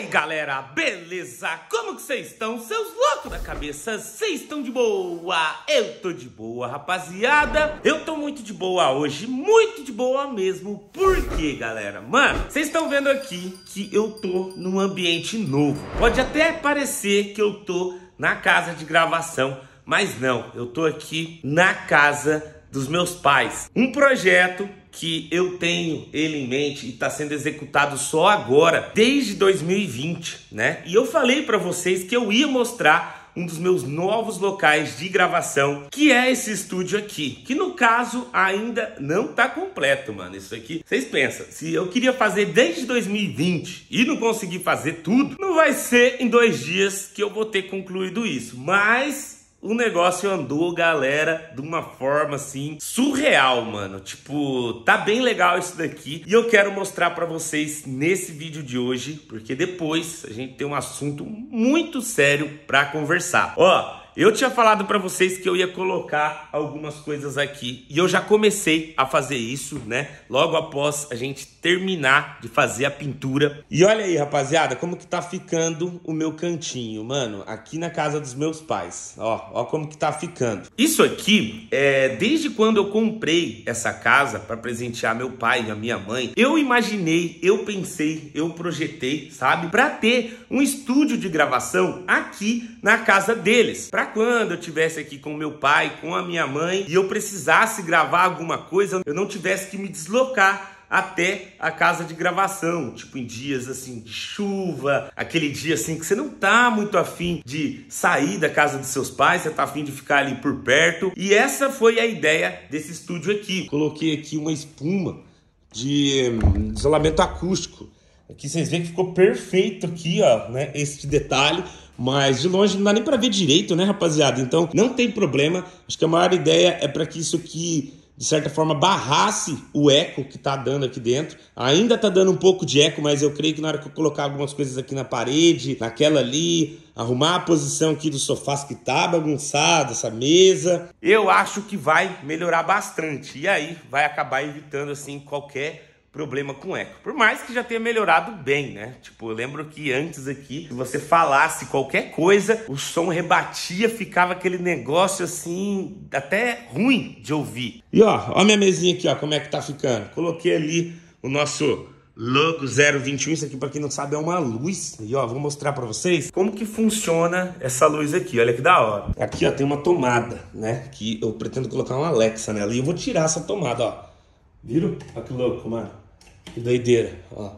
aí galera, beleza? Como que vocês estão? Seus loucos da cabeça, vocês estão de boa? Eu tô de boa, rapaziada Eu tô muito de boa hoje, muito de boa mesmo Por quê, galera? Mano, vocês estão vendo aqui que eu tô num ambiente novo Pode até parecer que eu tô na casa de gravação Mas não, eu tô aqui na casa dos meus pais. Um projeto que eu tenho ele em mente e está sendo executado só agora, desde 2020, né? E eu falei para vocês que eu ia mostrar um dos meus novos locais de gravação, que é esse estúdio aqui, que no caso ainda não tá completo, mano. Isso aqui, vocês pensam, se eu queria fazer desde 2020 e não consegui fazer tudo, não vai ser em dois dias que eu vou ter concluído isso, mas o negócio andou, galera, de uma forma assim surreal, mano. Tipo, tá bem legal isso daqui e eu quero mostrar para vocês nesse vídeo de hoje, porque depois a gente tem um assunto muito sério para conversar. Ó, eu tinha falado para vocês que eu ia colocar algumas coisas aqui e eu já comecei a fazer isso, né? Logo após a gente terminar de fazer a pintura. E olha aí, rapaziada, como que tá ficando o meu cantinho, mano, aqui na casa dos meus pais. Ó, ó como que tá ficando. Isso aqui é desde quando eu comprei essa casa para presentear meu pai e a minha mãe. Eu imaginei, eu pensei, eu projetei, sabe, para ter um estúdio de gravação aqui na casa deles. Pra para quando eu tivesse aqui com meu pai, com a minha mãe e eu precisasse gravar alguma coisa, eu não tivesse que me deslocar até a casa de gravação, tipo em dias assim de chuva, aquele dia assim que você não tá muito afim de sair da casa dos seus pais, você tá afim de ficar ali por perto. E essa foi a ideia desse estúdio aqui. Coloquei aqui uma espuma de hum, isolamento acústico. Aqui vocês veem que ficou perfeito aqui, ó, né? Este detalhe mas de longe não dá nem para ver direito, né, rapaziada? Então não tem problema. Acho que a maior ideia é para que isso aqui de certa forma barrasse o eco que está dando aqui dentro. Ainda está dando um pouco de eco, mas eu creio que na hora que eu colocar algumas coisas aqui na parede, naquela ali, arrumar a posição aqui dos sofás que tá bagunçado, essa mesa, eu acho que vai melhorar bastante. E aí vai acabar evitando assim qualquer problema com eco. Por mais que já tenha melhorado bem, né? Tipo, eu lembro que antes aqui, se você falasse qualquer coisa, o som rebatia, ficava aquele negócio assim, até ruim de ouvir. E ó, ó minha mesinha aqui, ó, como é que tá ficando. Coloquei ali o nosso Logo 021, isso aqui para quem não sabe é uma luz. E ó, vou mostrar para vocês como que funciona essa luz aqui. Olha que da hora. Aqui ó, tem uma tomada, né? Que eu pretendo colocar uma Alexa nela. E eu vou tirar essa tomada, ó. Viram? Olha que louco, mano. Que doideira, ó.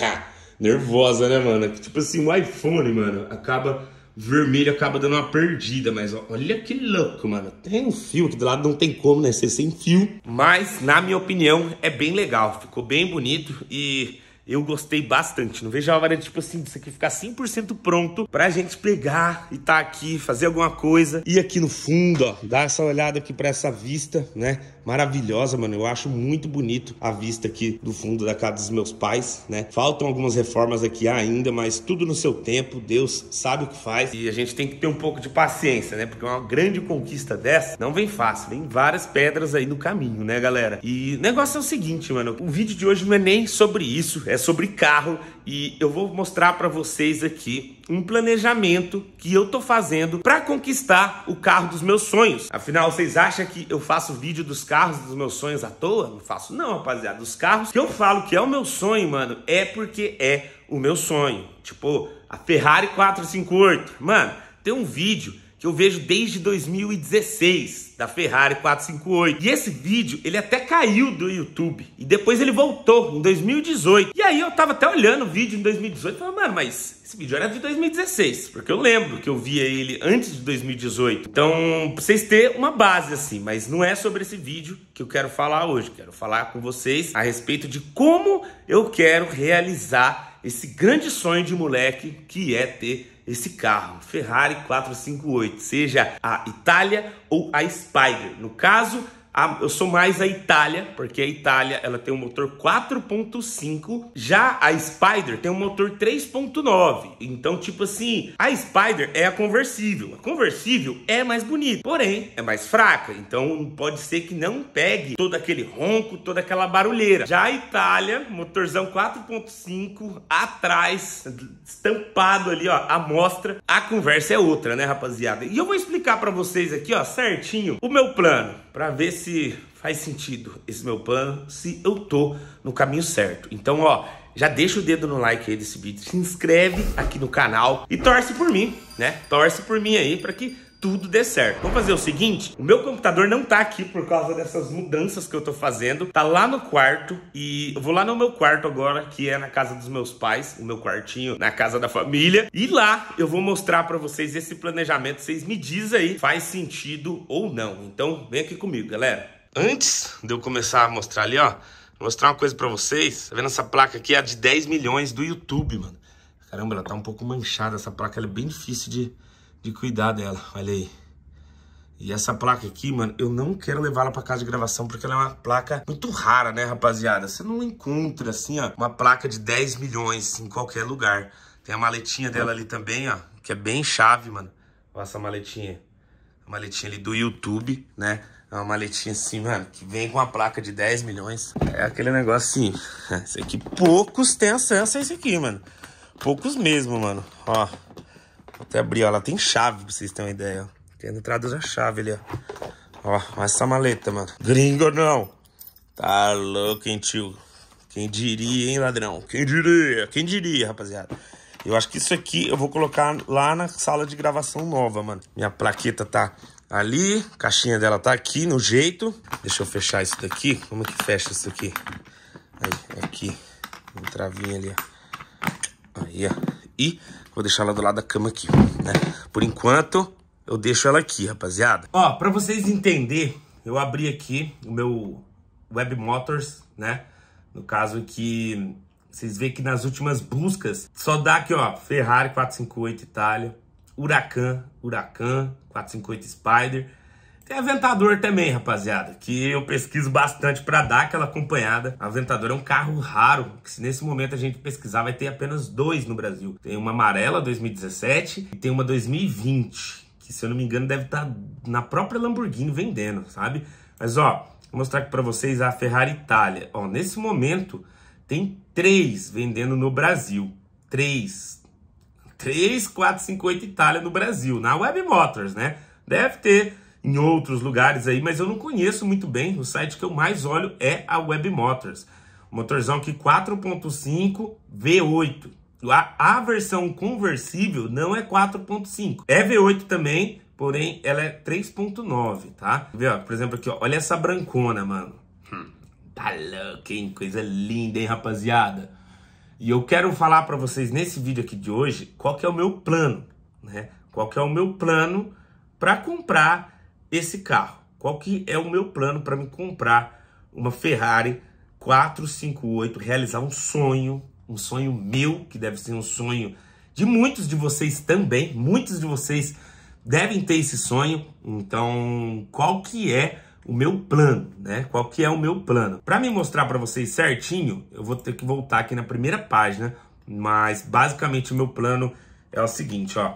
Ha! Nervosa, né, mano? Tipo assim, o iPhone, mano, acaba vermelho, acaba dando uma perdida. Mas ó, olha que louco, mano. Tem um fio aqui do lado, não tem como, né? Ser sem fio. Mas, na minha opinião, é bem legal. Ficou bem bonito e eu gostei bastante. Não vejo a hora, tipo assim, disso aqui ficar 100% pronto pra gente pegar e tá aqui, fazer alguma coisa. E aqui no fundo, ó, dá essa olhada aqui pra essa vista, né? Maravilhosa, mano. Eu acho muito bonito a vista aqui do fundo da casa dos meus pais, né? Faltam algumas reformas aqui ainda, mas tudo no seu tempo. Deus sabe o que faz. E a gente tem que ter um pouco de paciência, né? Porque uma grande conquista dessa não vem fácil. Vem várias pedras aí no caminho, né, galera? E o negócio é o seguinte, mano. O vídeo de hoje não é nem sobre isso. É é sobre carro e eu vou mostrar para vocês aqui um planejamento que eu tô fazendo para conquistar o carro dos meus sonhos. Afinal, vocês acham que eu faço vídeo dos carros dos meus sonhos à toa? Não faço não, rapaziada. Os carros que eu falo que é o meu sonho, mano, é porque é o meu sonho. Tipo, a Ferrari 458. Mano, tem um vídeo que eu vejo desde 2016, da Ferrari 458. E esse vídeo, ele até caiu do YouTube. E depois ele voltou, em 2018. E aí eu tava até olhando o vídeo em 2018 falando mano, mas esse vídeo era de 2016. Porque eu lembro que eu via ele antes de 2018. Então, pra vocês terem uma base assim. Mas não é sobre esse vídeo que eu quero falar hoje. Quero falar com vocês a respeito de como eu quero realizar esse grande sonho de moleque que é ter esse carro, Ferrari 458, seja a Itália ou a Spider. No caso, eu sou mais a Itália, porque a Itália ela tem um motor 4.5, já a Spider tem um motor 3.9. Então, tipo assim, a Spider é a conversível. A conversível é mais bonita, porém é mais fraca. Então, pode ser que não pegue todo aquele ronco, toda aquela barulheira. Já a Itália, motorzão 4.5 atrás, estampado ali, ó, a mostra. A conversa é outra, né, rapaziada? E eu vou explicar para vocês aqui, ó, certinho o meu plano para ver se se faz sentido esse meu plano, se eu tô no caminho certo. Então, ó, já deixa o dedo no like aí desse vídeo, se inscreve aqui no canal e torce por mim, né? Torce por mim aí para que tudo dê certo. Vamos fazer o seguinte, o meu computador não tá aqui por causa dessas mudanças que eu tô fazendo, tá lá no quarto e eu vou lá no meu quarto agora, que é na casa dos meus pais, o meu quartinho na casa da família, e lá eu vou mostrar para vocês esse planejamento, vocês me dizem aí, faz sentido ou não. Então, vem aqui comigo, galera. Antes de eu começar a mostrar ali, ó, Vou mostrar uma coisa para vocês. Tá vendo essa placa aqui? É a de 10 milhões do YouTube, mano. Caramba, ela tá um pouco manchada. Essa placa é bem difícil de, de cuidar dela. Olha aí. E essa placa aqui, mano, eu não quero levar la pra casa de gravação, porque ela é uma placa muito rara, né, rapaziada? Você não encontra, assim, ó, uma placa de 10 milhões em qualquer lugar. Tem a maletinha dela ali também, ó, que é bem chave, mano. Olha essa maletinha. A maletinha ali do YouTube, né? É uma maletinha assim, mano, que vem com uma placa de 10 milhões. É aquele negócio assim, esse aqui, poucos têm acesso a esse aqui, mano. Poucos mesmo, mano. Ó, Vou até abrir, ó. Ela tem chave, pra vocês terem uma ideia. Tem a entrada da chave ali, ó. Ó, olha essa maleta, mano. Gringo não. Tá louco, hein, tio? Quem diria, hein, ladrão? Quem diria? Quem diria, rapaziada? Eu acho que isso aqui eu vou colocar lá na sala de gravação nova, mano. Minha plaqueta tá ali, caixinha dela tá aqui, no jeito. Deixa eu fechar isso daqui. Como que fecha isso aqui? Aí, aqui. Um travinho ali, ó. Aí, ó. E Vou deixar ela do lado da cama aqui, né? Por enquanto, eu deixo ela aqui, rapaziada. Ó, pra vocês entenderem, eu abri aqui o meu Web Motors, né? No caso que vocês veem que nas últimas buscas só dá aqui, ó, Ferrari 458 Itália, Huracan, Huracan, 458 Spider, tem é Aventador também, rapaziada, que eu pesquiso bastante para dar aquela acompanhada. Aventador é um carro raro, que se nesse momento a gente pesquisar, vai ter apenas dois no Brasil. Tem uma amarela 2017 e tem uma 2020, que se eu não me engano deve estar tá na própria Lamborghini vendendo, sabe? Mas ó, vou mostrar aqui para vocês a Ferrari Itália. Ó, nesse momento tem três vendendo no Brasil. Três. três, quatro, cinco, oito Itália no Brasil, na Web Motors, né? Deve ter em outros lugares aí, mas eu não conheço muito bem. O site que eu mais olho é a Web Motors. Motorzão que 4.5 V8. A, a versão conversível não é 4.5, é V8 também, porém ela é 3.9, tá? Vê, ó, por exemplo aqui, ó, olha essa brancona, mano. Hum, tá louco, hein? Coisa linda, hein, rapaziada? E eu quero falar para vocês nesse vídeo aqui de hoje qual que é o meu plano, né? Qual que é o meu plano para comprar esse carro. Qual que é o meu plano para me comprar uma Ferrari 458, realizar um sonho, um sonho meu, que deve ser um sonho de muitos de vocês também, muitos de vocês devem ter esse sonho. Então, qual que é o meu plano, né? Qual que é o meu plano? Para me mostrar para vocês certinho, eu vou ter que voltar aqui na primeira página, mas basicamente o meu plano é o seguinte, ó.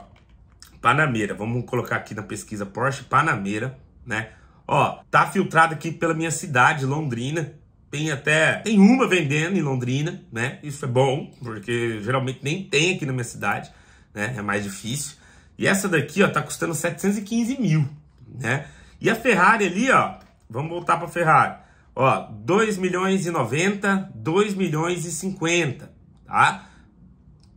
Panameira, vamos colocar aqui na pesquisa Porsche Panameira, né? Ó, tá filtrado aqui pela minha cidade, Londrina. Tem até, tem uma vendendo em Londrina, né? Isso é bom, porque geralmente nem tem aqui na minha cidade, né? É mais difícil. E essa daqui, ó, tá custando 715 mil, né? E a Ferrari ali, ó, vamos voltar para Ferrari. Ó, 2 milhões e 90, 2 milhões e 50, tá?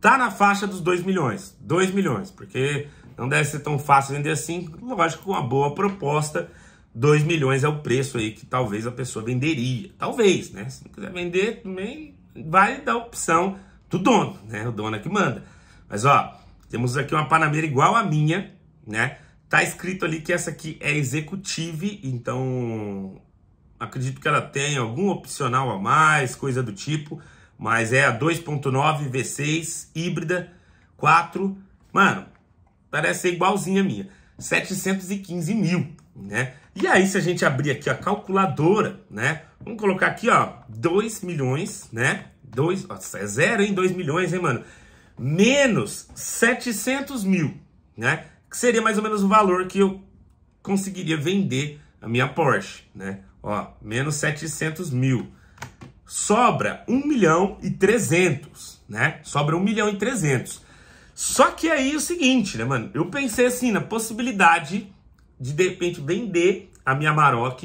Tá na faixa dos 2 milhões, 2 milhões, porque não deve ser tão fácil vender assim. Lógico, com uma boa proposta, 2 milhões é o preço aí que talvez a pessoa venderia. Talvez, né? Se não quiser vender, também vai a opção do dono, né? O dono é que manda. Mas ó, temos aqui uma panameira igual a minha, né? Tá escrito ali que essa aqui é executive, então acredito que ela tem algum opcional a mais, coisa do tipo, mas é a 2.9 V6 híbrida 4. Mano, Parece ser é igualzinha a minha. 715 mil, né? E aí, se a gente abrir aqui a calculadora, né? Vamos colocar aqui, ó, 2 milhões, né? 2, ó, é zero em 2 milhões, hein, mano? Menos 700 mil, né? Que seria mais ou menos o valor que eu conseguiria vender a minha Porsche, né? Ó, menos 700 mil. Sobra 1 milhão e 300, né? Sobra 1 milhão e 300. Só que aí é o seguinte, né, mano? Eu pensei assim na possibilidade de de repente vender a minha Maroc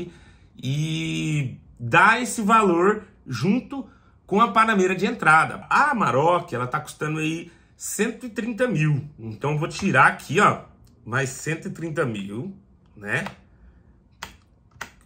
e dar esse valor junto com a panameira de entrada. A Maroc, ela tá custando aí 130 mil. Então vou tirar aqui, ó, mais 130 mil, né?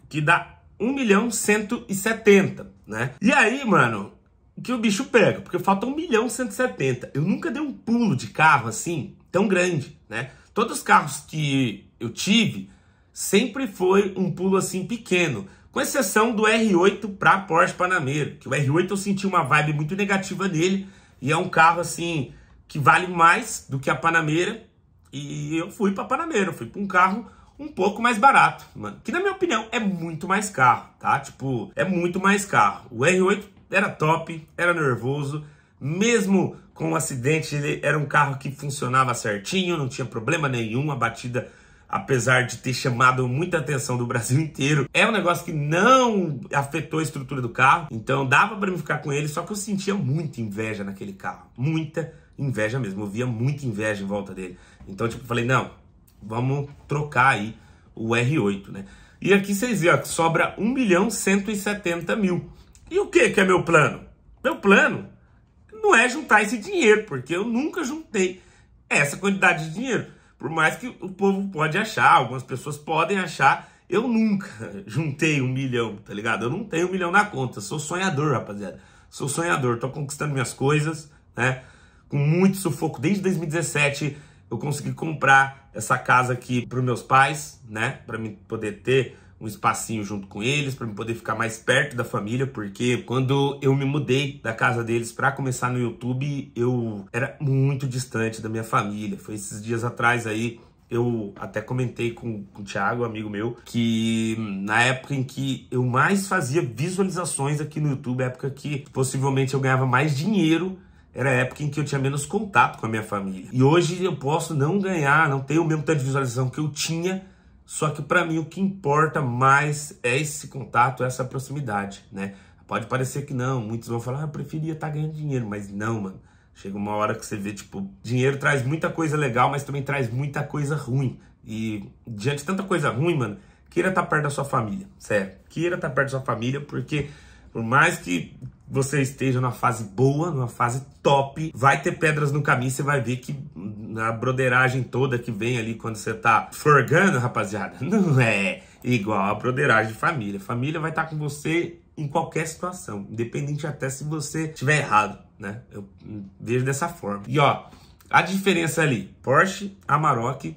Que dá 1 milhão 170, né? E aí, mano, que o bicho pega, porque falta 1 milhão e 170. Eu nunca dei um pulo de carro assim tão grande, né? Todos os carros que eu tive sempre foi um pulo assim pequeno, com exceção do R8 para Porsche Panamera, que o R8 eu senti uma vibe muito negativa nele e é um carro assim que vale mais do que a Panamera e eu fui para Panamera, fui para um carro um pouco mais barato, mano. Que na minha opinião é muito mais carro, tá? Tipo, é muito mais carro. O R8 era top, era nervoso, mesmo com o acidente, ele era um carro que funcionava certinho, não tinha problema nenhum, a batida apesar de ter chamado muita atenção do Brasil inteiro, é um negócio que não afetou a estrutura do carro, então dava para me ficar com ele, só que eu sentia muita inveja naquele carro, muita inveja mesmo, eu via muita inveja em volta dele. Então, tipo, falei, não, vamos trocar aí o R8, né? E aqui vocês vêem que sobra 1 milhão 170 mil. E o que que é meu plano? Meu plano não é juntar esse dinheiro, porque eu nunca juntei essa quantidade de dinheiro. Por mais que o povo pode achar, algumas pessoas podem achar, eu nunca juntei um milhão, tá ligado? Eu não tenho um milhão na conta, sou sonhador, rapaziada. Sou sonhador, tô conquistando minhas coisas, né? Com muito sufoco, desde 2017 eu consegui comprar essa casa aqui para meus pais, né? Para mim poder ter um espacinho junto com eles para poder ficar mais perto da família, porque quando eu me mudei da casa deles para começar no YouTube, eu era muito distante da minha família. Foi esses dias atrás aí eu até comentei com, com o Thiago, amigo meu, que na época em que eu mais fazia visualizações aqui no YouTube, época que possivelmente eu ganhava mais dinheiro era a época em que eu tinha menos contato com a minha família. E hoje eu posso não ganhar, não ter o mesmo tanto de visualização que eu tinha, só que para mim o que importa mais é esse contato, essa proximidade, né? Pode parecer que não, muitos vão falar, ah, eu preferia estar tá ganhando dinheiro, mas não, mano. Chega uma hora que você vê, tipo, dinheiro traz muita coisa legal, mas também traz muita coisa ruim. E diante de tanta coisa ruim, mano, queira estar tá perto da sua família, sério. Queira estar tá perto da sua família, porque por mais que você esteja numa fase boa, numa fase top, vai ter pedras no caminho, você vai ver que na broderagem toda que vem ali quando você tá forgando, rapaziada, não é igual a broderagem de família. Família vai estar tá com você em qualquer situação, independente até se você tiver errado, né? Eu vejo dessa forma. E ó, a diferença ali, Porsche, Amarok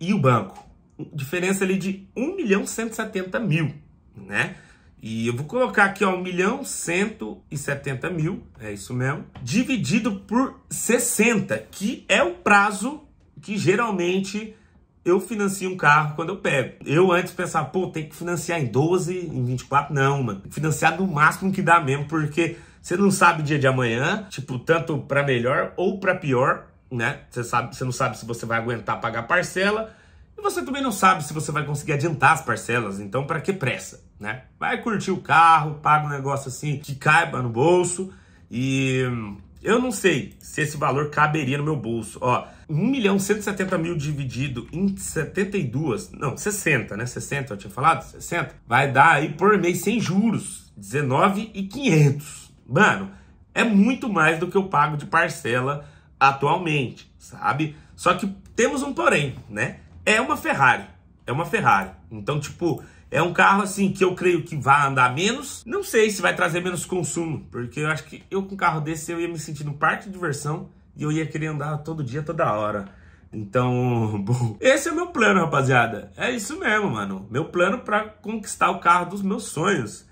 e o banco. Diferença ali de 1 milhão 170 mil, né? E eu vou colocar aqui, ó, 1 milhão 170 mil, é isso mesmo, dividido por 60, que é o prazo que geralmente eu financio um carro quando eu pego. Eu antes pensava, pô, tem que financiar em 12, em 24, não, mano. Financiar no máximo que dá mesmo, porque você não sabe dia de amanhã, tipo, tanto para melhor ou para pior, né? Você, sabe, você não sabe se você vai aguentar pagar parcela, e você também não sabe se você vai conseguir adiantar as parcelas, então para que pressa? né? Vai curtir o carro, paga um negócio assim que caiba no bolso e hum, eu não sei se esse valor caberia no meu bolso. Ó, 1 milhão 170 mil dividido em 72, não, 60, né? 60, eu tinha falado, 60. Vai dar aí por mês sem juros, 19,500. e Mano, é muito mais do que eu pago de parcela atualmente, sabe? Só que temos um porém, né? É uma Ferrari, é uma Ferrari. Então, tipo, é um carro assim que eu creio que vai andar menos. Não sei se vai trazer menos consumo, porque eu acho que eu com um carro desse eu ia me sentir no parque de diversão e eu ia querer andar todo dia, toda hora. Então, bom, esse é o meu plano, rapaziada. É isso mesmo, mano. Meu plano para conquistar o carro dos meus sonhos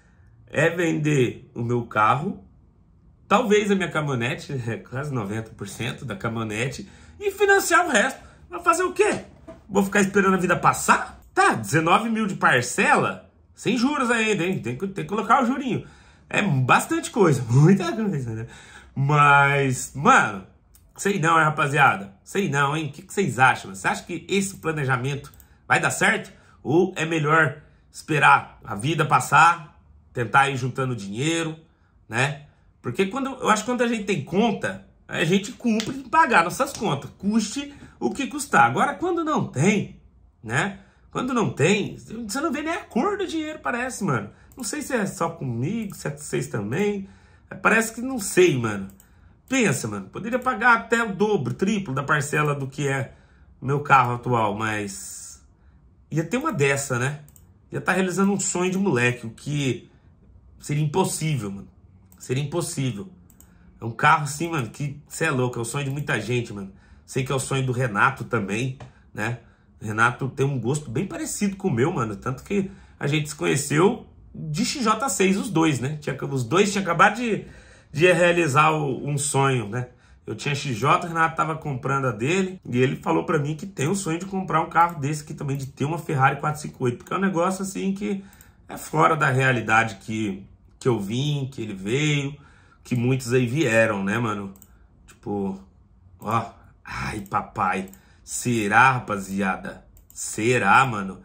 é vender o meu carro, talvez a minha caminhonete, é quase 90% da caminhonete, e financiar o resto. Vai fazer o quê? Vou ficar esperando a vida passar? Tá, 19 mil de parcela, sem juros ainda, hein? Tem que, tem que colocar o jurinho. É bastante coisa, muita coisa, né? Mas, mano, sei não, hein, rapaziada? Sei não, hein? O que, que vocês acham? Você acha que esse planejamento vai dar certo? Ou é melhor esperar a vida passar, tentar ir juntando dinheiro, né? Porque quando eu acho que quando a gente tem conta, a gente cumpre pagar nossas contas, custe o que custar. Agora, quando não tem, né? Quando não tem, você não vê nem a cor do dinheiro, parece, mano. Não sei se é só comigo, se é com vocês também. Parece que não sei, mano. Pensa, mano. Poderia pagar até o dobro, triplo da parcela do que é meu carro atual, mas. Ia ter uma dessa, né? Ia estar tá realizando um sonho de moleque, o que seria impossível, mano. Seria impossível. É um carro, assim, mano, que você é louco. É o sonho de muita gente, mano. Sei que é o sonho do Renato também, né? Renato tem um gosto bem parecido com o meu, mano. Tanto que a gente se conheceu de XJ6, os dois, né? Tinha, os dois tinham acabado de, de realizar o, um sonho, né? Eu tinha XJ, o Renato tava comprando a dele, e ele falou para mim que tem o sonho de comprar um carro desse aqui também, de ter uma Ferrari 458, porque é um negócio assim que é fora da realidade que, que eu vim, que ele veio, que muitos aí vieram, né, mano? Tipo, ó, ai papai, Será, rapaziada? Será, mano?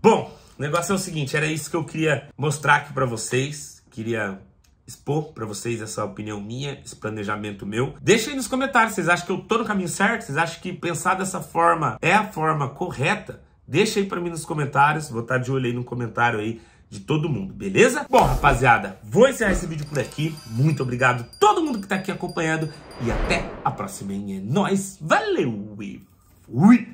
Bom, o negócio é o seguinte, era isso que eu queria mostrar aqui para vocês. Queria expor para vocês essa opinião minha, esse planejamento meu. Deixa aí nos comentários, vocês acham que eu tô no caminho certo? Vocês acham que pensar dessa forma é a forma correta? Deixa aí para mim nos comentários, vou estar tá de olho aí no comentário aí de todo mundo, beleza? Bom, rapaziada, vou encerrar esse vídeo por aqui. Muito obrigado a todo mundo que tá aqui acompanhando e até a próxima, hein? É nóis, valeu oui.